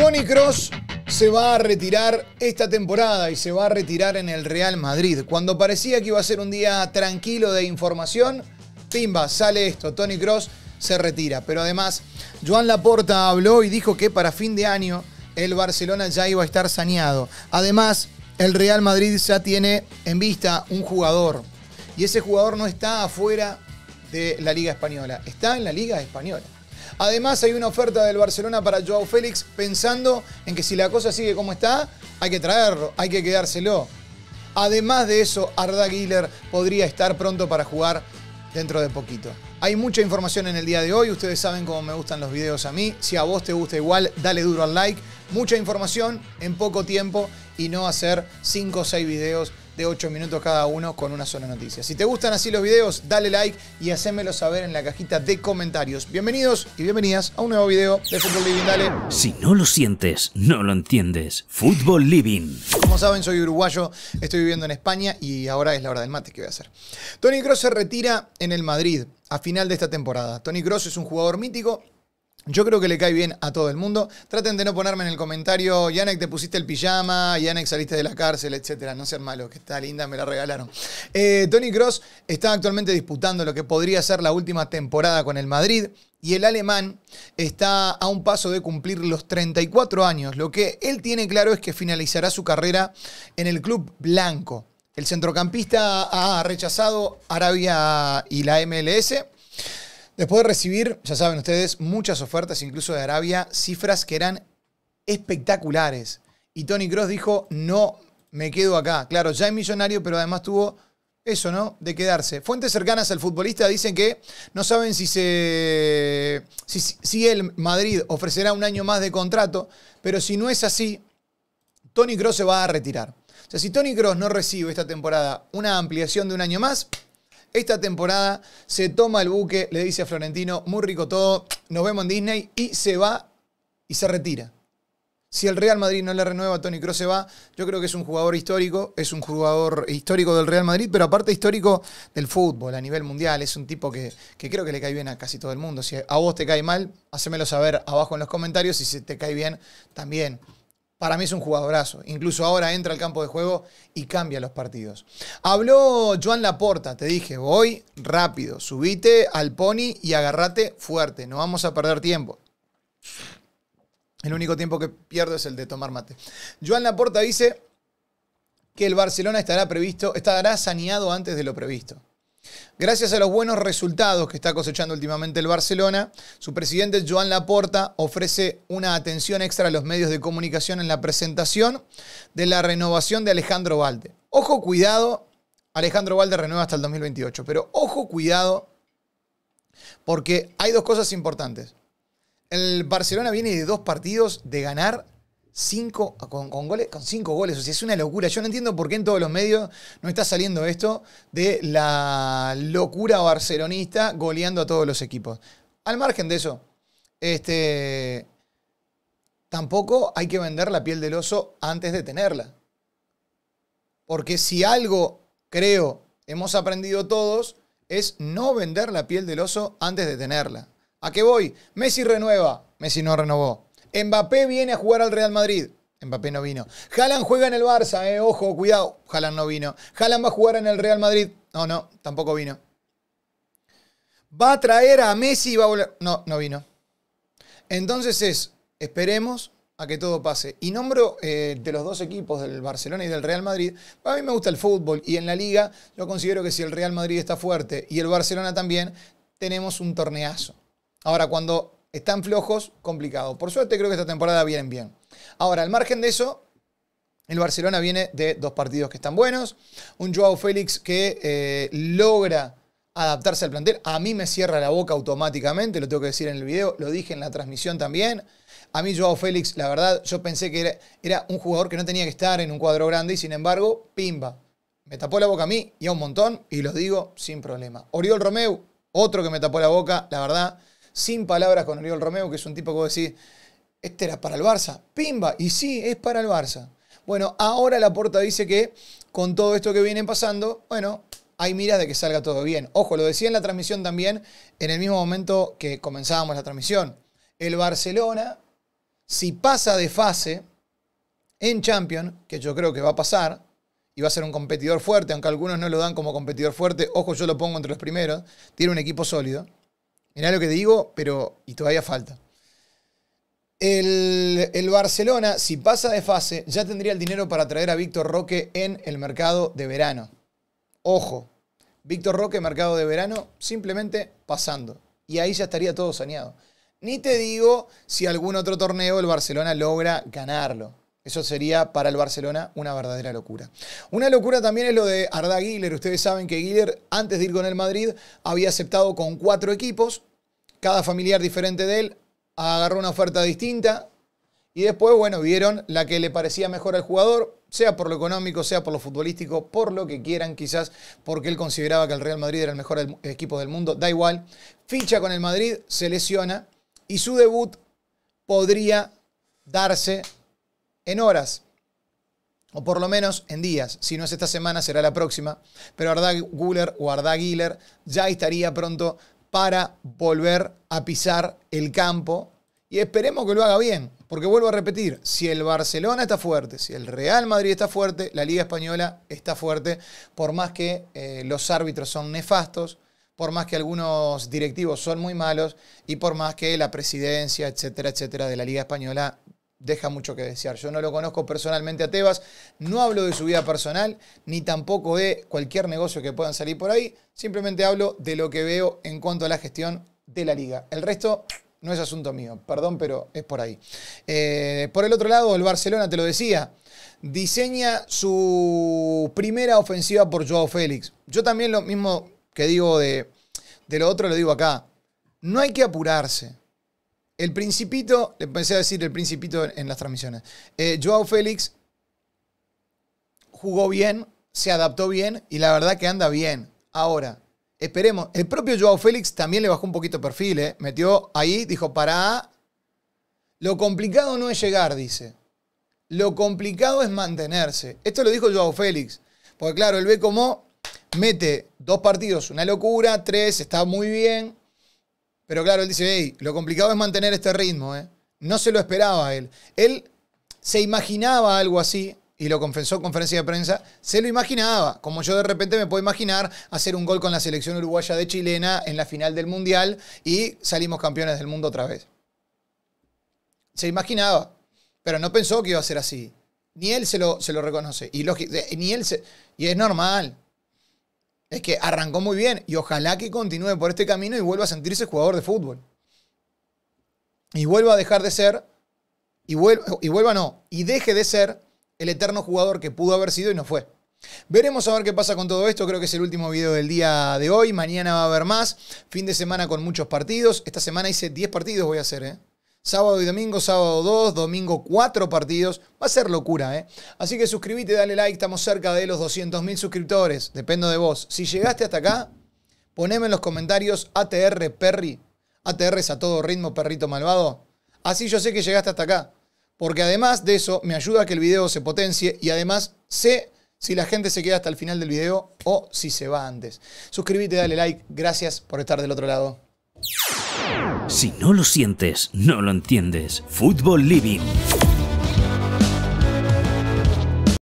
Tony Cross se va a retirar esta temporada y se va a retirar en el Real Madrid. Cuando parecía que iba a ser un día tranquilo de información, pimba, sale esto. Tony Cross se retira. Pero además, Joan Laporta habló y dijo que para fin de año el Barcelona ya iba a estar saneado. Además, el Real Madrid ya tiene en vista un jugador. Y ese jugador no está afuera de la Liga Española, está en la Liga Española. Además, hay una oferta del Barcelona para Joao Félix pensando en que si la cosa sigue como está, hay que traerlo, hay que quedárselo. Además de eso, Arda Güler podría estar pronto para jugar dentro de poquito. Hay mucha información en el día de hoy, ustedes saben cómo me gustan los videos a mí, si a vos te gusta igual, dale duro al like, mucha información en poco tiempo y no hacer 5 o 6 videos de 8 minutos cada uno con una sola noticia. Si te gustan así los videos, dale like y hacémelo saber en la cajita de comentarios. Bienvenidos y bienvenidas a un nuevo video de Fútbol Living, dale. Si no lo sientes, no lo entiendes. Fútbol Living. Como saben, soy uruguayo, estoy viviendo en España y ahora es la hora del mate que voy a hacer. Tony Cross se retira en el Madrid a final de esta temporada. Tony Cross es un jugador mítico yo creo que le cae bien a todo el mundo. Traten de no ponerme en el comentario, Yannick, te pusiste el pijama, Yannick, saliste de la cárcel, etcétera. No sean malos, que está linda, me la regalaron. Eh, Tony Cross está actualmente disputando lo que podría ser la última temporada con el Madrid. Y el alemán está a un paso de cumplir los 34 años. Lo que él tiene claro es que finalizará su carrera en el club blanco. El centrocampista ha rechazado Arabia y la MLS Después de recibir, ya saben ustedes, muchas ofertas, incluso de Arabia, cifras que eran espectaculares. Y Tony Cross dijo, no, me quedo acá. Claro, ya es millonario, pero además tuvo eso, ¿no? De quedarse. Fuentes cercanas al futbolista dicen que no saben si se. Si, el Madrid ofrecerá un año más de contrato, pero si no es así, Tony Cross se va a retirar. O sea, si Tony Cross no recibe esta temporada una ampliación de un año más, esta temporada se toma el buque, le dice a Florentino, muy rico todo, nos vemos en Disney y se va y se retira. Si el Real Madrid no le renueva, Tony Cross se va. Yo creo que es un jugador histórico, es un jugador histórico del Real Madrid, pero aparte histórico del fútbol a nivel mundial. Es un tipo que, creo que le cae bien a casi todo el mundo. Si a vos te cae mal, hacemelo saber abajo en los comentarios. y Si te cae bien, también para mí es un jugadorazo. Incluso ahora entra al campo de juego y cambia los partidos. Habló Joan Laporta, te dije, voy rápido, subite al pony y agarrate fuerte, no vamos a perder tiempo. El único tiempo que pierdo es el de tomar mate. Joan Laporta dice que el Barcelona estará previsto, estará saneado antes de lo previsto. Gracias a los buenos resultados que está cosechando últimamente el Barcelona, su presidente Joan Laporta ofrece una atención extra a los medios de comunicación en la presentación de la renovación de Alejandro Valde. Ojo, cuidado, Alejandro Valde renueva hasta el 2028, pero ojo, cuidado, porque hay dos cosas importantes. El Barcelona viene de dos partidos de ganar cinco, con, goles, con cinco goles. O sea, es una locura. Yo no entiendo por qué en todos los medios no está saliendo esto de la locura barcelonista goleando a todos los equipos. Al margen de eso, este, tampoco hay que vender la piel del oso antes de tenerla. Porque si algo, creo, hemos aprendido todos, es no vender la piel del oso antes de tenerla. ¿A qué voy? Messi renueva. Messi no renovó. Mbappé viene a jugar al Real Madrid. Mbappé no vino. Jalan juega en el Barça, eh, ojo, cuidado. Jalan no vino. Jalan va a jugar en el Real Madrid. No, no, tampoco vino. Va a traer a Messi y va a volver. No, no vino. Entonces es, esperemos a que todo pase. Y nombro eh, de los dos equipos, del Barcelona y del Real Madrid, a mí me gusta el fútbol y en la liga yo considero que si el Real Madrid está fuerte y el Barcelona también, tenemos un torneazo. Ahora, cuando están flojos, complicado. Por suerte creo que esta temporada vienen bien. Ahora, al margen de eso, el Barcelona viene de dos partidos que están buenos. Un Joao Félix que eh, logra adaptarse al plantel. A mí me cierra la boca automáticamente, lo tengo que decir en el video, lo dije en la transmisión también. A mí Joao Félix, la verdad, yo pensé que era, era un jugador que no tenía que estar en un cuadro grande y sin embargo, pimba. Me tapó la boca a mí y a un montón y lo digo sin problema. Oriol Romeu, otro que me tapó la boca, la verdad sin palabras con Oriol Romeo, que es un tipo que vos decís, este era para el Barça. Pimba, y sí, es para el Barça. Bueno, ahora la puerta dice que con todo esto que viene pasando, bueno, hay miras de que salga todo bien. Ojo, lo decía en la transmisión también, en el mismo momento que comenzábamos la transmisión. El Barcelona, si pasa de fase en Champions, que yo creo que va a pasar, y va a ser un competidor fuerte, aunque algunos no lo dan como competidor fuerte, ojo, yo lo pongo entre los primeros, tiene un equipo sólido. Mirá lo que te digo, pero. Y todavía falta. El, el, Barcelona, si pasa de fase, ya tendría el dinero para traer a Víctor Roque en el mercado de verano. Ojo, Víctor Roque, mercado de verano, simplemente pasando. Y ahí ya estaría todo saneado. Ni te digo si algún otro torneo el Barcelona logra ganarlo. Eso sería para el Barcelona una verdadera locura. Una locura también es lo de Arda Güler. Ustedes saben que Güler, antes de ir con el Madrid, había aceptado con cuatro equipos, cada familiar diferente de él, agarró una oferta distinta y después, bueno, vieron la que le parecía mejor al jugador, sea por lo económico, sea por lo futbolístico, por lo que quieran quizás, porque él consideraba que el Real Madrid era el mejor equipo del mundo, da igual. Ficha con el Madrid, se lesiona y su debut podría darse en horas, o por lo menos en días. Si no es esta semana, será la próxima. Pero Arda Guller o Arda Giller ya estaría pronto para volver a pisar el campo. Y esperemos que lo haga bien, porque vuelvo a repetir, si el Barcelona está fuerte, si el Real Madrid está fuerte, la Liga Española está fuerte, por más que eh, los árbitros son nefastos, por más que algunos directivos son muy malos y por más que la presidencia, etcétera, etcétera, de la Liga Española deja mucho que desear. Yo no lo conozco personalmente a Tebas, no hablo de su vida personal, ni tampoco de cualquier negocio que puedan salir por ahí, simplemente hablo de lo que veo en cuanto a la gestión de la liga. El resto no es asunto mío, perdón, pero es por ahí. Eh, por el otro lado, el Barcelona, te lo decía, diseña su primera ofensiva por Joao Félix. Yo también lo mismo que digo de, de lo otro lo digo acá. No hay que apurarse. El Principito, le empecé a decir el Principito en, las transmisiones. Eh, Joao Félix jugó bien, se adaptó bien y la verdad que anda bien. Ahora, esperemos. El propio Joao Félix también le bajó un poquito perfil, eh. Metió ahí, dijo, para... Lo complicado no es llegar, dice. Lo complicado es mantenerse. Esto lo dijo Joao Félix. Porque claro, él ve cómo mete dos partidos, una locura, tres, está muy bien. Pero claro, él dice, lo complicado es mantener este ritmo, ¿eh? No se lo esperaba él. Él se imaginaba algo así, y lo confesó en conferencia de prensa, se lo imaginaba, como yo de repente me puedo imaginar hacer un gol con la selección uruguaya de chilena en la final del Mundial y salimos campeones del mundo otra vez. Se imaginaba, pero no pensó que iba a ser así. Ni él se lo, se lo reconoce. Y, él se, y es normal, es que arrancó muy bien y ojalá que continúe por este camino y vuelva a sentirse jugador de fútbol. Y vuelva a dejar de ser, y vuelva, y vuelva no, y deje de ser el eterno jugador que pudo haber sido y no fue. Veremos a ver qué pasa con todo esto. Creo que es el último video del día de hoy. Mañana va a haber más. Fin de semana con muchos partidos. Esta semana hice 10 partidos, voy a hacer, ¿eh? Sábado y domingo, sábado 2, domingo 4 partidos. Va a ser locura, ¿eh? Así que suscríbete, dale like. Estamos cerca de los 200.000 suscriptores. Dependo de vos. Si llegaste hasta acá, poneme en los comentarios ATR Perry. ATR es a todo ritmo, perrito malvado. Así yo sé que llegaste hasta acá. Porque además de eso, me ayuda a que el video se potencie y además sé si la gente se queda hasta el final del video o si se va antes. Suscríbete, dale like. Gracias por estar del otro lado. Si no lo sientes, no lo entiendes. Fútbol Living.